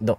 do.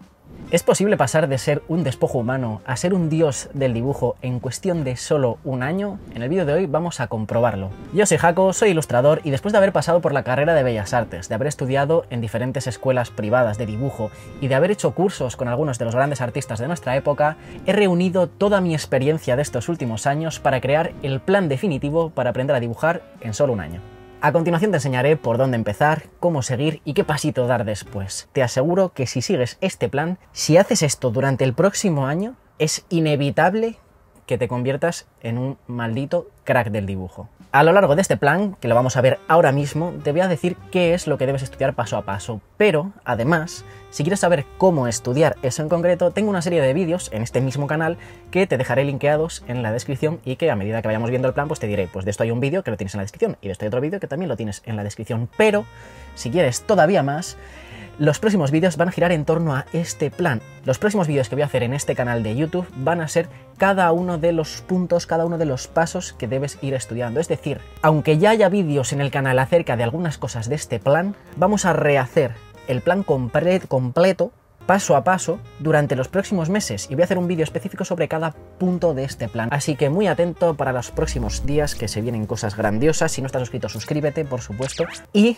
¿Es posible pasar de ser un despojo humano a ser un dios del dibujo en cuestión de solo un año? En el vídeo de hoy vamos a comprobarlo. Yo soy Jaco, soy ilustrador y después de haber pasado por la carrera de Bellas Artes, de haber estudiado en diferentes escuelas privadas de dibujo y de haber hecho cursos con algunos de los grandes artistas de nuestra época, he reunido toda mi experiencia de estos últimos años para crear el plan definitivo para aprender a dibujar en solo un año. A continuación te enseñaré por dónde empezar, cómo seguir y qué pasito dar después. Te aseguro que si sigues este plan, si haces esto durante el próximo año, es inevitable que te conviertas en un maldito crack del dibujo. A lo largo de este plan, que lo vamos a ver ahora mismo, te voy a decir qué es lo que debes estudiar paso a paso, pero además, si quieres saber cómo estudiar eso en concreto, tengo una serie de vídeos en este mismo canal que te dejaré linkeados en la descripción y que a medida que vayamos viendo el plan, pues te diré, pues de esto hay un vídeo que lo tienes en la descripción y de esto hay otro vídeo que también lo tienes en la descripción, pero si quieres todavía más, los próximos vídeos van a girar en torno a este plan. Los próximos vídeos que voy a hacer en este canal de YouTube van a ser cada uno de los puntos, cada uno de los pasos que debes ir estudiando. Es decir, aunque ya haya vídeos en el canal acerca de algunas cosas de este plan, vamos a rehacer el plan completo paso a paso durante los próximos meses y voy a hacer un vídeo específico sobre cada punto de este plan. Así que muy atento para los próximos días que se vienen cosas grandiosas. Si no estás suscrito, suscríbete, por supuesto. Y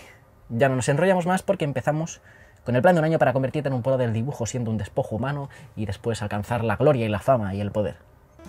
ya no nos enrollamos más porque empezamos con el plan de un año para convertirte en un pueblo del dibujo siendo un despojo humano y después alcanzar la gloria y la fama y el poder.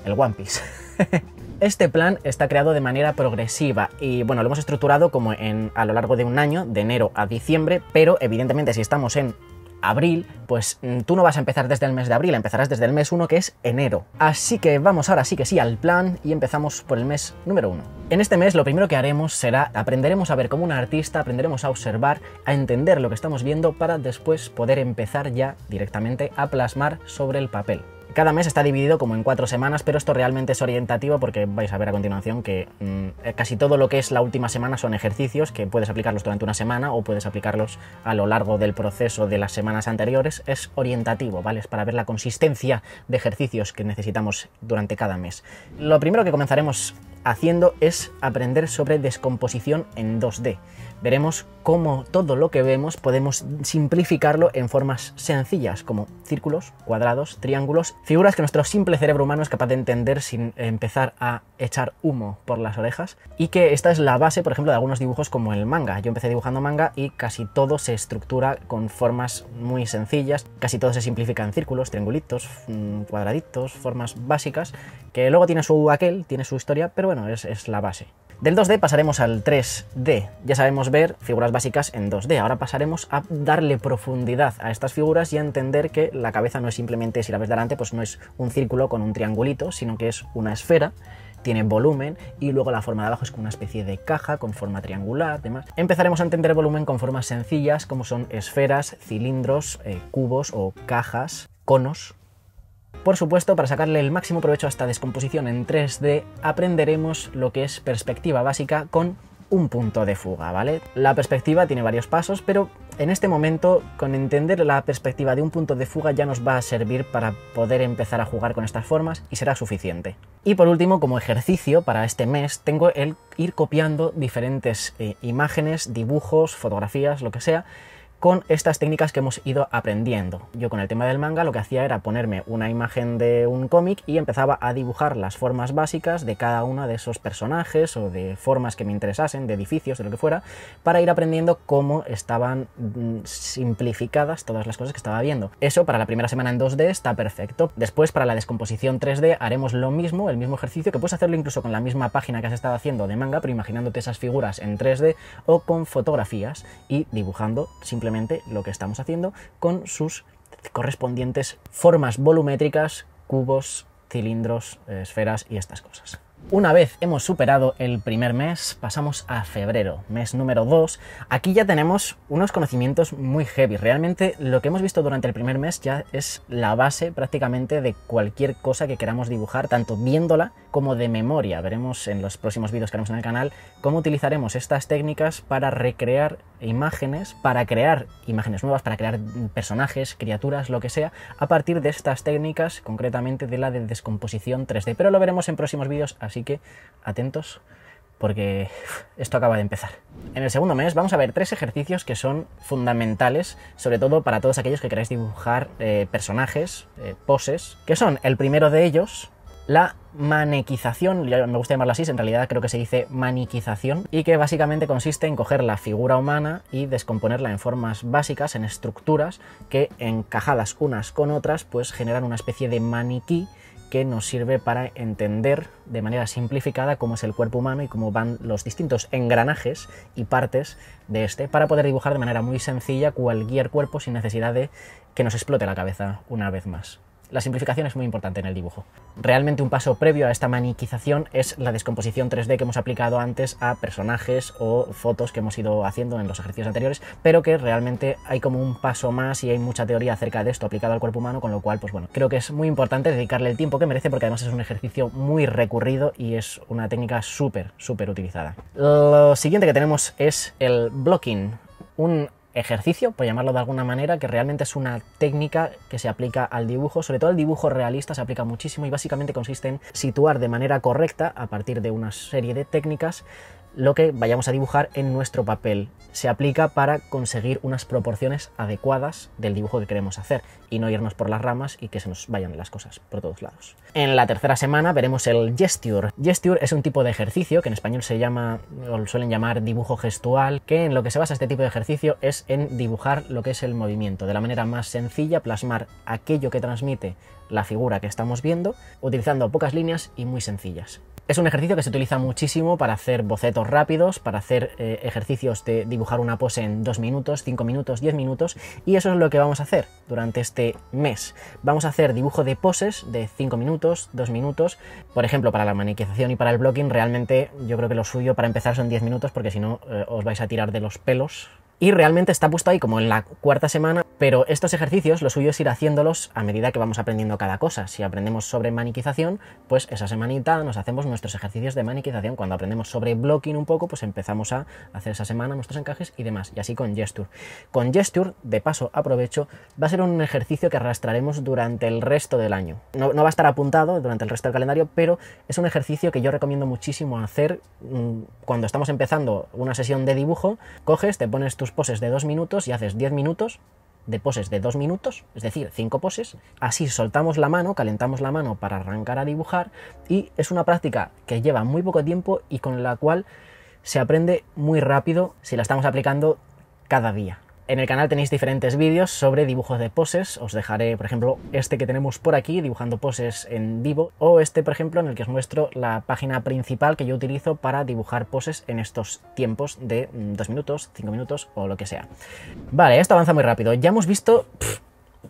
El One Piece. este plan está creado de manera progresiva y bueno, lo hemos estructurado como en, a lo largo de un año, de enero a diciembre, pero evidentemente si estamos en abril, pues mm, tú no vas a empezar desde el mes de abril, empezarás desde el mes 1 que es enero. Así que vamos ahora sí que sí al plan y empezamos por el mes número 1. En este mes lo primero que haremos será aprenderemos a ver como un artista, aprenderemos a observar, a entender lo que estamos viendo para después poder empezar ya directamente a plasmar sobre el papel. Cada mes está dividido como en cuatro semanas, pero esto realmente es orientativo porque vais a ver a continuación que mm, eh, casi todo lo que es la última semana son ejercicios que puedes aplicarlos durante una semana o puedes aplicarlos a lo largo del proceso de las semanas anteriores. Es orientativo, ¿vale? Es para ver la consistencia de ejercicios que necesitamos durante cada mes. Lo primero que comenzaremos haciendo es aprender sobre descomposición en 2D veremos cómo todo lo que vemos podemos simplificarlo en formas sencillas, como círculos, cuadrados, triángulos, figuras que nuestro simple cerebro humano es capaz de entender sin empezar a echar humo por las orejas, y que esta es la base, por ejemplo, de algunos dibujos como el manga. Yo empecé dibujando manga y casi todo se estructura con formas muy sencillas, casi todo se simplifica en círculos, triangulitos, mm, cuadraditos, formas básicas, que luego tiene su aquel, tiene su historia, pero bueno, es, es la base. Del 2D pasaremos al 3D. Ya sabemos ver figuras básicas en 2D. Ahora pasaremos a darle profundidad a estas figuras y a entender que la cabeza no es simplemente, si la ves delante, pues no es un círculo con un triangulito, sino que es una esfera tiene volumen y luego la forma de abajo es como una especie de caja con forma triangular, demás. Empezaremos a entender volumen con formas sencillas como son esferas, cilindros, eh, cubos o cajas, conos, por supuesto, para sacarle el máximo provecho a esta descomposición en 3D, aprenderemos lo que es perspectiva básica con un punto de fuga, ¿vale? La perspectiva tiene varios pasos, pero en este momento, con entender la perspectiva de un punto de fuga ya nos va a servir para poder empezar a jugar con estas formas y será suficiente. Y por último, como ejercicio para este mes, tengo el ir copiando diferentes eh, imágenes, dibujos, fotografías, lo que sea, con estas técnicas que hemos ido aprendiendo. Yo con el tema del manga lo que hacía era ponerme una imagen de un cómic y empezaba a dibujar las formas básicas de cada uno de esos personajes o de formas que me interesasen, de edificios, de lo que fuera, para ir aprendiendo cómo estaban mm, simplificadas todas las cosas que estaba viendo. Eso para la primera semana en 2D está perfecto. Después para la descomposición 3D haremos lo mismo, el mismo ejercicio, que puedes hacerlo incluso con la misma página que has estado haciendo de manga, pero imaginándote esas figuras en 3D o con fotografías y dibujando simplemente lo que estamos haciendo con sus correspondientes formas volumétricas, cubos, cilindros, eh, esferas y estas cosas. Una vez hemos superado el primer mes, pasamos a febrero, mes número 2. Aquí ya tenemos unos conocimientos muy heavy. Realmente lo que hemos visto durante el primer mes ya es la base prácticamente de cualquier cosa que queramos dibujar, tanto viéndola como de memoria. Veremos en los próximos vídeos que haremos en el canal cómo utilizaremos estas técnicas para recrear imágenes, para crear imágenes nuevas, para crear personajes, criaturas, lo que sea, a partir de estas técnicas, concretamente de la de descomposición 3D. Pero lo veremos en próximos vídeos así que atentos porque esto acaba de empezar. En el segundo mes vamos a ver tres ejercicios que son fundamentales, sobre todo para todos aquellos que queráis dibujar eh, personajes, eh, poses, que son el primero de ellos, la manequización, me gusta llamarla así, en realidad creo que se dice maniquización, y que básicamente consiste en coger la figura humana y descomponerla en formas básicas, en estructuras, que encajadas unas con otras, pues generan una especie de maniquí que nos sirve para entender de manera simplificada cómo es el cuerpo humano y cómo van los distintos engranajes y partes de este, para poder dibujar de manera muy sencilla cualquier cuerpo sin necesidad de que nos explote la cabeza una vez más. La simplificación es muy importante en el dibujo. Realmente un paso previo a esta maniquización es la descomposición 3D que hemos aplicado antes a personajes o fotos que hemos ido haciendo en los ejercicios anteriores, pero que realmente hay como un paso más y hay mucha teoría acerca de esto aplicado al cuerpo humano, con lo cual, pues bueno, creo que es muy importante dedicarle el tiempo que merece porque además es un ejercicio muy recurrido y es una técnica súper, súper utilizada. Lo siguiente que tenemos es el blocking, un ejercicio, por llamarlo de alguna manera, que realmente es una técnica que se aplica al dibujo, sobre todo al dibujo realista se aplica muchísimo y básicamente consiste en situar de manera correcta, a partir de una serie de técnicas, lo que vayamos a dibujar en nuestro papel. Se aplica para conseguir unas proporciones adecuadas del dibujo que queremos hacer y no irnos por las ramas y que se nos vayan las cosas por todos lados. En la tercera semana veremos el gesture. Gesture es un tipo de ejercicio que en español se llama, o lo suelen llamar dibujo gestual, que en lo que se basa este tipo de ejercicio es en dibujar lo que es el movimiento, de la manera más sencilla, plasmar aquello que transmite la figura que estamos viendo, utilizando pocas líneas y muy sencillas. Es un ejercicio que se utiliza muchísimo para hacer bocetos rápidos, para hacer eh, ejercicios de dibujar una pose en 2 minutos, 5 minutos, 10 minutos, y eso es lo que vamos a hacer durante este mes. Vamos a hacer dibujo de poses de 5 minutos, 2 minutos, por ejemplo, para la maniquización y para el blocking, realmente yo creo que lo suyo para empezar son 10 minutos, porque si no eh, os vais a tirar de los pelos y realmente está puesto ahí como en la cuarta semana, pero estos ejercicios lo suyo es ir haciéndolos a medida que vamos aprendiendo cada cosa. Si aprendemos sobre maniquización, pues esa semanita nos hacemos nuestros ejercicios de maniquización. Cuando aprendemos sobre blocking un poco, pues empezamos a hacer esa semana nuestros encajes y demás, y así con gesture. Con gesture, de paso aprovecho, va a ser un ejercicio que arrastraremos durante el resto del año. No, no va a estar apuntado durante el resto del calendario, pero es un ejercicio que yo recomiendo muchísimo hacer mm, cuando estamos empezando una sesión de dibujo. Coges, te pones tus poses de dos minutos y haces 10 minutos de poses de dos minutos, es decir, cinco poses. Así soltamos la mano, calentamos la mano para arrancar a dibujar y es una práctica que lleva muy poco tiempo y con la cual se aprende muy rápido si la estamos aplicando cada día. En el canal tenéis diferentes vídeos sobre dibujos de poses, os dejaré por ejemplo este que tenemos por aquí dibujando poses en vivo o este por ejemplo en el que os muestro la página principal que yo utilizo para dibujar poses en estos tiempos de 2 mm, minutos, 5 minutos o lo que sea. Vale, esto avanza muy rápido, ya hemos visto...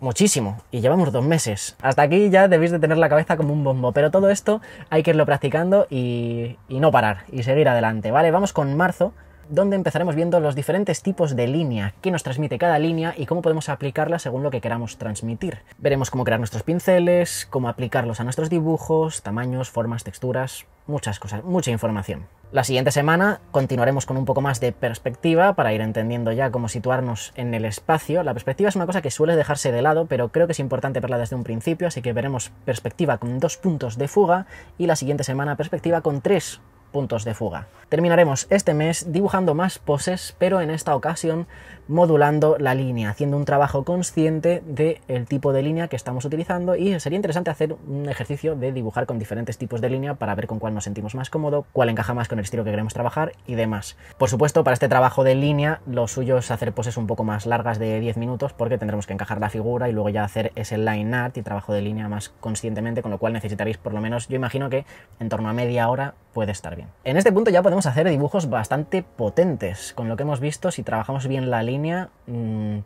muchísimo y llevamos dos meses. Hasta aquí ya debéis de tener la cabeza como un bombo, pero todo esto hay que irlo practicando y, y no parar y seguir adelante, ¿vale? Vamos con marzo, donde empezaremos viendo los diferentes tipos de línea, qué nos transmite cada línea y cómo podemos aplicarla según lo que queramos transmitir. Veremos cómo crear nuestros pinceles, cómo aplicarlos a nuestros dibujos, tamaños, formas, texturas, muchas cosas, mucha información. La siguiente semana continuaremos con un poco más de perspectiva para ir entendiendo ya cómo situarnos en el espacio. La perspectiva es una cosa que suele dejarse de lado, pero creo que es importante verla desde un principio, así que veremos perspectiva con dos puntos de fuga y la siguiente semana perspectiva con tres puntos de fuga. Terminaremos este mes dibujando más poses, pero en esta ocasión modulando la línea, haciendo un trabajo consciente del tipo de línea que estamos utilizando y sería interesante hacer un ejercicio de dibujar con diferentes tipos de línea para ver con cuál nos sentimos más cómodo, cuál encaja más con el estilo que queremos trabajar y demás. Por supuesto, para este trabajo de línea, lo suyo es hacer poses un poco más largas de 10 minutos porque tendremos que encajar la figura y luego ya hacer ese line art y trabajo de línea más conscientemente, con lo cual necesitaréis por lo menos, yo imagino que en torno a media hora puede estar bien. En este punto ya podemos hacer dibujos bastante potentes. Con lo que hemos visto, si trabajamos bien la línea, mm,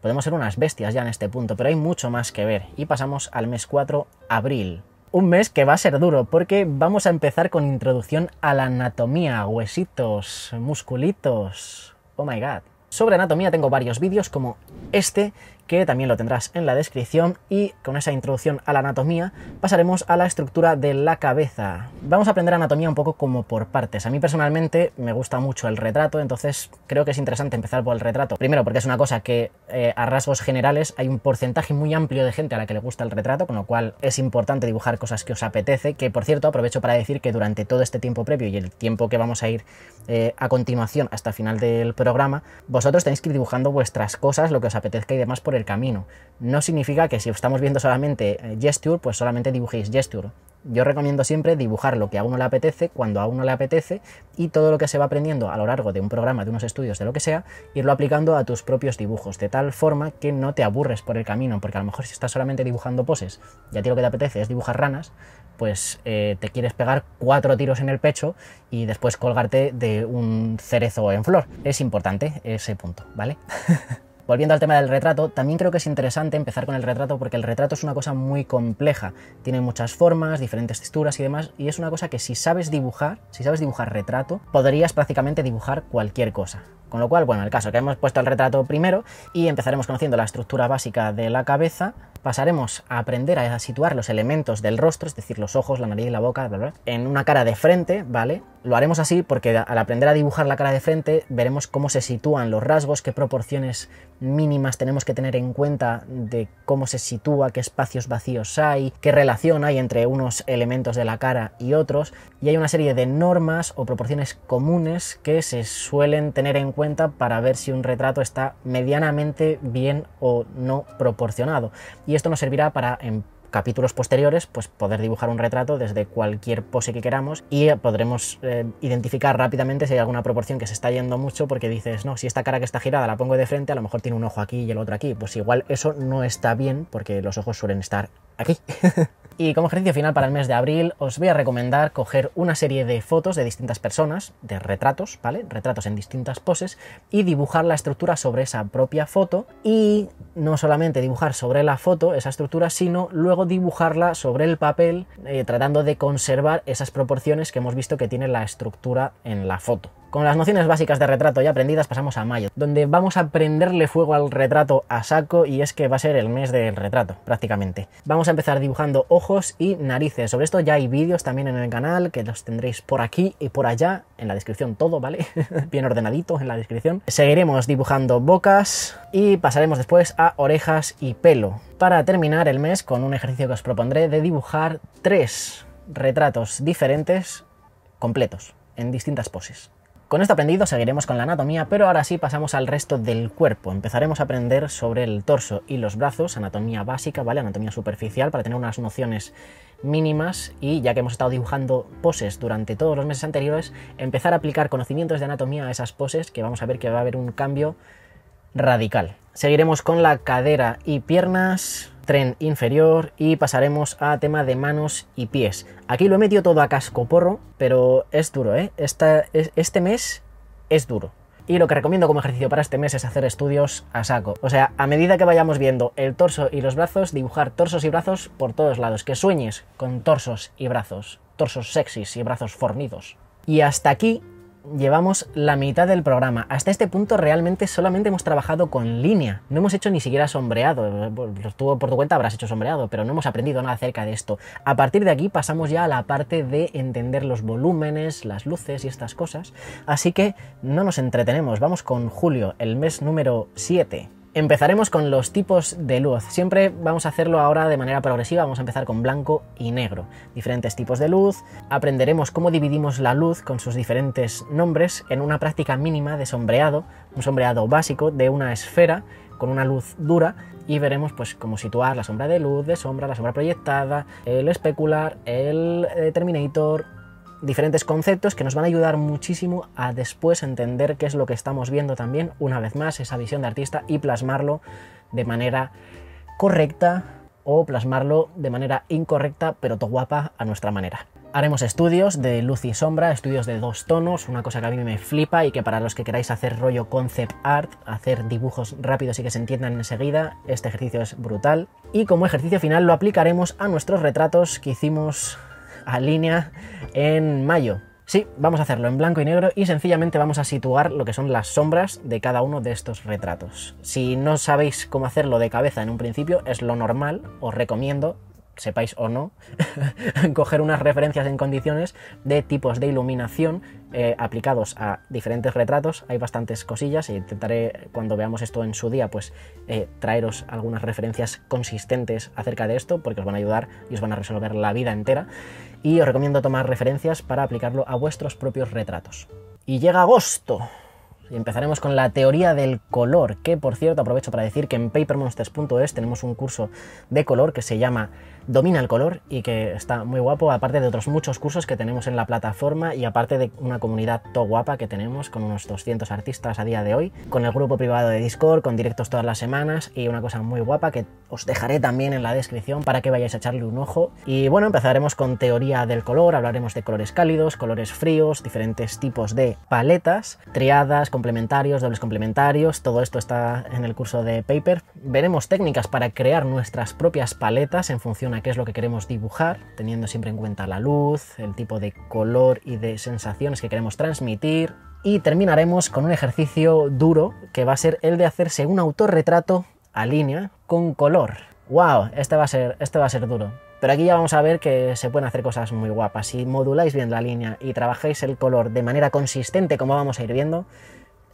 podemos ser unas bestias ya en este punto, pero hay mucho más que ver. Y pasamos al mes 4, abril. Un mes que va a ser duro, porque vamos a empezar con introducción a la anatomía, huesitos, musculitos. Oh my god. Sobre anatomía tengo varios vídeos como este que también lo tendrás en la descripción. Y con esa introducción a la anatomía pasaremos a la estructura de la cabeza. Vamos a aprender anatomía un poco como por partes. A mí personalmente me gusta mucho el retrato, entonces creo que es interesante empezar por el retrato. Primero porque es una cosa que eh, a rasgos generales hay un porcentaje muy amplio de gente a la que le gusta el retrato, con lo cual es importante dibujar cosas que os apetece, que por cierto aprovecho para decir que durante todo este tiempo previo y el tiempo que vamos a ir eh, a continuación hasta el final del programa, vosotros tenéis que ir dibujando vuestras cosas, lo que os apetezca y demás por el camino. No significa que si estamos viendo solamente eh, gesture, pues solamente dibujéis gesture. Yo recomiendo siempre dibujar lo que a uno le apetece, cuando a uno le apetece, y todo lo que se va aprendiendo a lo largo de un programa, de unos estudios, de lo que sea, irlo aplicando a tus propios dibujos, de tal forma que no te aburres por el camino, porque a lo mejor si estás solamente dibujando poses y a ti lo que te apetece es dibujar ranas, pues eh, te quieres pegar cuatro tiros en el pecho y después colgarte de un cerezo en flor. Es importante ese punto, ¿vale? Volviendo al tema del retrato, también creo que es interesante empezar con el retrato porque el retrato es una cosa muy compleja. Tiene muchas formas, diferentes texturas y demás, y es una cosa que si sabes dibujar, si sabes dibujar retrato, podrías prácticamente dibujar cualquier cosa. Con lo cual, bueno, el caso que hemos puesto el retrato primero y empezaremos conociendo la estructura básica de la cabeza, pasaremos a aprender a situar los elementos del rostro, es decir, los ojos, la nariz, y la boca, en una cara de frente, ¿vale? Lo haremos así porque al aprender a dibujar la cara de frente veremos cómo se sitúan los rasgos, qué proporciones mínimas tenemos que tener en cuenta de cómo se sitúa, qué espacios vacíos hay, qué relación hay entre unos elementos de la cara y otros, y hay una serie de normas o proporciones comunes que se suelen tener en cuenta para ver si un retrato está medianamente bien o no proporcionado. Y esto nos servirá para en capítulos posteriores pues poder dibujar un retrato desde cualquier pose que queramos y podremos eh, identificar rápidamente si hay alguna proporción que se está yendo mucho porque dices, no, si esta cara que está girada la pongo de frente, a lo mejor tiene un ojo aquí y el otro aquí. Pues igual eso no está bien porque los ojos suelen estar aquí. Y como ejercicio final para el mes de abril, os voy a recomendar coger una serie de fotos de distintas personas, de retratos, ¿vale? Retratos en distintas poses, y dibujar la estructura sobre esa propia foto. Y no solamente dibujar sobre la foto esa estructura, sino luego dibujarla sobre el papel, eh, tratando de conservar esas proporciones que hemos visto que tiene la estructura en la foto. Con las nociones básicas de retrato ya aprendidas pasamos a mayo, donde vamos a prenderle fuego al retrato a saco y es que va a ser el mes del retrato prácticamente. Vamos a empezar dibujando ojos y narices. Sobre esto ya hay vídeos también en el canal que los tendréis por aquí y por allá en la descripción todo, ¿vale? Bien ordenadito en la descripción. Seguiremos dibujando bocas y pasaremos después a orejas y pelo. Para terminar el mes con un ejercicio que os propondré de dibujar tres retratos diferentes completos en distintas poses. Con esto aprendido seguiremos con la anatomía, pero ahora sí pasamos al resto del cuerpo. Empezaremos a aprender sobre el torso y los brazos, anatomía básica, ¿vale? Anatomía superficial, para tener unas nociones mínimas y ya que hemos estado dibujando poses durante todos los meses anteriores, empezar a aplicar conocimientos de anatomía a esas poses, que vamos a ver que va a haber un cambio radical. Seguiremos con la cadera y piernas, tren inferior y pasaremos a tema de manos y pies. Aquí lo he metido todo a casco porro, pero es duro, ¿eh? este mes es duro. Y lo que recomiendo como ejercicio para este mes es hacer estudios a saco. O sea, a medida que vayamos viendo el torso y los brazos, dibujar torsos y brazos por todos lados. Que sueñes con torsos y brazos. Torsos sexys y brazos fornidos. Y hasta aquí llevamos la mitad del programa. Hasta este punto realmente solamente hemos trabajado con línea. No hemos hecho ni siquiera sombreado. por tu cuenta habrás hecho sombreado, pero no hemos aprendido nada acerca de esto. A partir de aquí pasamos ya a la parte de entender los volúmenes, las luces y estas cosas. Así que no nos entretenemos. Vamos con julio, el mes número 7. Empezaremos con los tipos de luz. Siempre vamos a hacerlo ahora de manera progresiva, vamos a empezar con blanco y negro. Diferentes tipos de luz, aprenderemos cómo dividimos la luz con sus diferentes nombres en una práctica mínima de sombreado, un sombreado básico de una esfera con una luz dura y veremos pues cómo situar la sombra de luz, de sombra, la sombra proyectada, el especular, el eh, terminator, diferentes conceptos que nos van a ayudar muchísimo a después entender qué es lo que estamos viendo también, una vez más, esa visión de artista y plasmarlo de manera correcta o plasmarlo de manera incorrecta pero to guapa a nuestra manera. Haremos estudios de luz y sombra, estudios de dos tonos, una cosa que a mí me flipa y que para los que queráis hacer rollo concept art, hacer dibujos rápidos y que se entiendan enseguida, este ejercicio es brutal. Y como ejercicio final lo aplicaremos a nuestros retratos que hicimos a línea en mayo. Sí, vamos a hacerlo en blanco y negro y sencillamente vamos a situar lo que son las sombras de cada uno de estos retratos. Si no sabéis cómo hacerlo de cabeza en un principio, es lo normal, os recomiendo sepáis o no, coger unas referencias en condiciones de tipos de iluminación eh, aplicados a diferentes retratos. Hay bastantes cosillas e intentaré, cuando veamos esto en su día, pues eh, traeros algunas referencias consistentes acerca de esto, porque os van a ayudar y os van a resolver la vida entera. Y os recomiendo tomar referencias para aplicarlo a vuestros propios retratos. Y llega agosto. Y empezaremos con la teoría del color, que por cierto aprovecho para decir que en papermonsters.es tenemos un curso de color que se llama Domina el color y que está muy guapo, aparte de otros muchos cursos que tenemos en la plataforma y aparte de una comunidad todo guapa que tenemos con unos 200 artistas a día de hoy, con el grupo privado de Discord, con directos todas las semanas y una cosa muy guapa que os dejaré también en la descripción para que vayáis a echarle un ojo. Y bueno, empezaremos con teoría del color, hablaremos de colores cálidos, colores fríos, diferentes tipos de paletas, triadas, complementarios, dobles complementarios, todo esto está en el curso de Paper. Veremos técnicas para crear nuestras propias paletas en función a qué es lo que queremos dibujar, teniendo siempre en cuenta la luz, el tipo de color y de sensaciones que queremos transmitir. Y terminaremos con un ejercicio duro que va a ser el de hacerse un autorretrato a línea con color. ¡Wow! Este va a ser, este va a ser duro. Pero aquí ya vamos a ver que se pueden hacer cosas muy guapas. Si moduláis bien la línea y trabajáis el color de manera consistente, como vamos a ir viendo,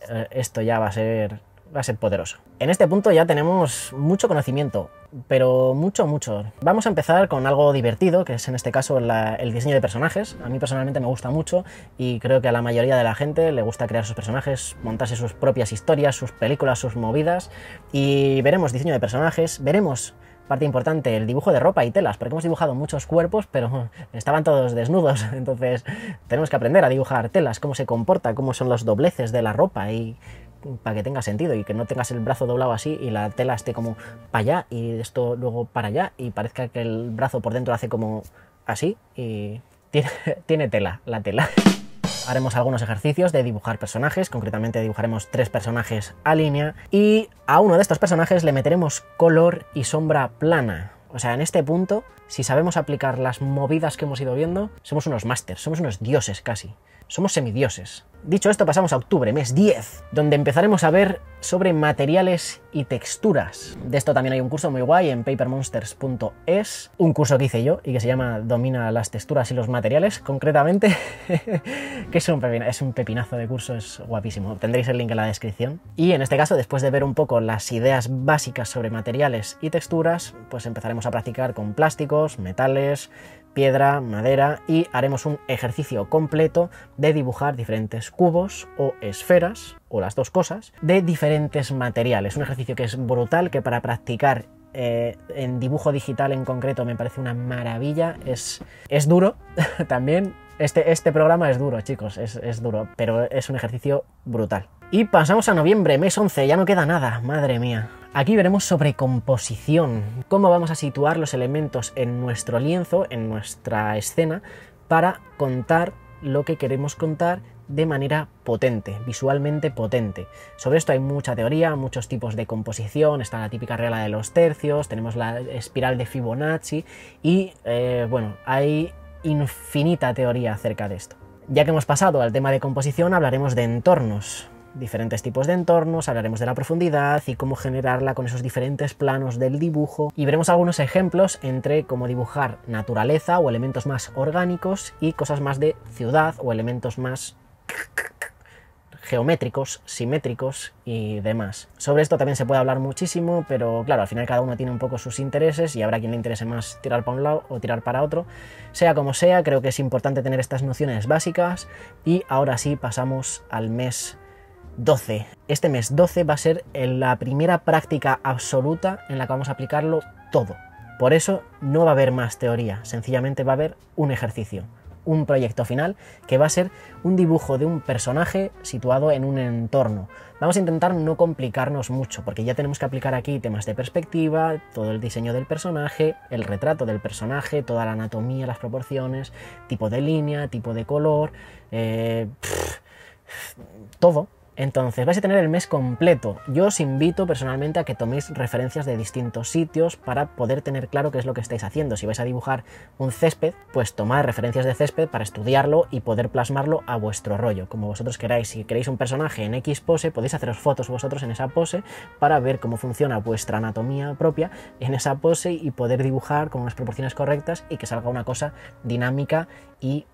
eh, esto ya va a ser va a ser poderoso. En este punto ya tenemos mucho conocimiento, pero mucho, mucho. Vamos a empezar con algo divertido, que es en este caso el diseño de personajes. A mí personalmente me gusta mucho y creo que a la mayoría de la gente le gusta crear sus personajes, montarse sus propias historias, sus películas, sus movidas. Y veremos diseño de personajes, veremos Parte importante, el dibujo de ropa y telas, porque hemos dibujado muchos cuerpos, pero estaban todos desnudos, entonces tenemos que aprender a dibujar telas, cómo se comporta, cómo son los dobleces de la ropa y para que tenga sentido y que no tengas el brazo doblado así y la tela esté como para allá y esto luego para allá y parezca que el brazo por dentro hace como así y tiene tela, la tela haremos algunos ejercicios de dibujar personajes, concretamente dibujaremos tres personajes a línea, y a uno de estos personajes le meteremos color y sombra plana. O sea, en este punto, si sabemos aplicar las movidas que hemos ido viendo, somos unos másters, somos unos dioses casi. Somos semidioses. Dicho esto, pasamos a octubre, mes 10, donde empezaremos a ver sobre materiales y texturas. De esto también hay un curso muy guay en papermonsters.es, un curso que hice yo y que se llama Domina las texturas y los materiales, concretamente, que es un, pepinazo, es un pepinazo de curso, es guapísimo. Tendréis el link en la descripción. Y en este caso, después de ver un poco las ideas básicas sobre materiales y texturas, pues empezaremos a practicar con plásticos, metales, piedra, madera y haremos un ejercicio completo de dibujar diferentes cubos o esferas, o las dos cosas, de diferentes materiales. Un ejercicio que es brutal, que para practicar eh, en dibujo digital en concreto me parece una maravilla. Es, es duro también. Este, este programa es duro, chicos, es, es duro, pero es un ejercicio brutal. Y pasamos a noviembre, mes 11, ya no queda nada, madre mía. Aquí veremos sobre composición, cómo vamos a situar los elementos en nuestro lienzo, en nuestra escena, para contar lo que queremos contar de manera potente, visualmente potente. Sobre esto hay mucha teoría, muchos tipos de composición, está la típica regla de los tercios, tenemos la espiral de Fibonacci y eh, bueno, hay infinita teoría acerca de esto. Ya que hemos pasado al tema de composición, hablaremos de entornos diferentes tipos de entornos, hablaremos de la profundidad y cómo generarla con esos diferentes planos del dibujo y veremos algunos ejemplos entre cómo dibujar naturaleza o elementos más orgánicos y cosas más de ciudad o elementos más geométricos, simétricos y demás. Sobre esto también se puede hablar muchísimo, pero claro, al final cada uno tiene un poco sus intereses y habrá quien le interese más tirar para un lado o tirar para otro. Sea como sea, creo que es importante tener estas nociones básicas y ahora sí pasamos al mes 12. Este mes 12 va a ser la primera práctica absoluta en la que vamos a aplicarlo todo. Por eso no va a haber más teoría, sencillamente va a haber un ejercicio, un proyecto final que va a ser un dibujo de un personaje situado en un entorno. Vamos a intentar no complicarnos mucho, porque ya tenemos que aplicar aquí temas de perspectiva, todo el diseño del personaje, el retrato del personaje, toda la anatomía, las proporciones, tipo de línea, tipo de color, eh, todo, entonces, vais a tener el mes completo. Yo os invito personalmente a que toméis referencias de distintos sitios para poder tener claro qué es lo que estáis haciendo. Si vais a dibujar un césped, pues tomad referencias de césped para estudiarlo y poder plasmarlo a vuestro rollo, como vosotros queráis. Si queréis un personaje en X pose, podéis haceros fotos vosotros en esa pose para ver cómo funciona vuestra anatomía propia en esa pose y poder dibujar con unas proporciones correctas y que salga una cosa dinámica y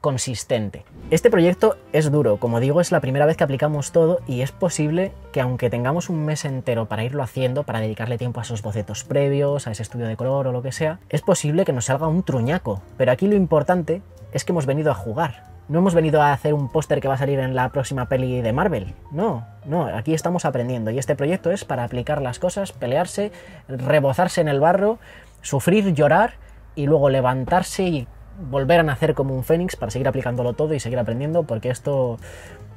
consistente. Este proyecto es duro, como digo, es la primera vez que aplicamos todo y es posible que aunque tengamos un mes entero para irlo haciendo, para dedicarle tiempo a esos bocetos previos, a ese estudio de color o lo que sea, es posible que nos salga un truñaco. Pero aquí lo importante es que hemos venido a jugar, no hemos venido a hacer un póster que va a salir en la próxima peli de Marvel. No, no, aquí estamos aprendiendo y este proyecto es para aplicar las cosas, pelearse, rebozarse en el barro, sufrir, llorar y luego levantarse y volver a nacer como un fénix para seguir aplicándolo todo y seguir aprendiendo, porque esto,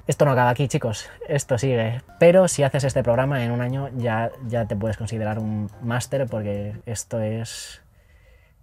esto no acaba aquí, chicos, esto sigue. Pero si haces este programa en un año ya, ya te puedes considerar un máster, porque esto es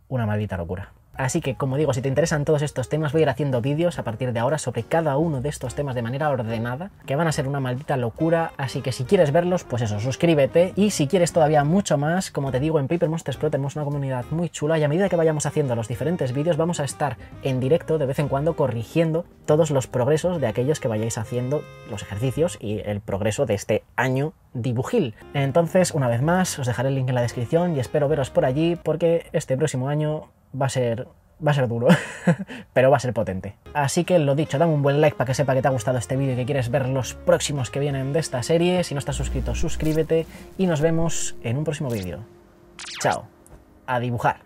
una maldita locura. Así que, como digo, si te interesan todos estos temas, voy a ir haciendo vídeos a partir de ahora sobre cada uno de estos temas de manera ordenada, que van a ser una maldita locura, así que si quieres verlos, pues eso, suscríbete. Y si quieres todavía mucho más, como te digo, en Paper Monsters Pro tenemos una comunidad muy chula y a medida que vayamos haciendo los diferentes vídeos vamos a estar en directo de vez en cuando corrigiendo todos los progresos de aquellos que vayáis haciendo los ejercicios y el progreso de este año dibujil. Entonces, una vez más, os dejaré el link en la descripción y espero veros por allí porque este próximo año va a ser va a ser duro, pero va a ser potente. Así que lo dicho, dame un buen like para que sepa que te ha gustado este vídeo y que quieres ver los próximos que vienen de esta serie. Si no estás suscrito, suscríbete y nos vemos en un próximo vídeo. Chao, a dibujar.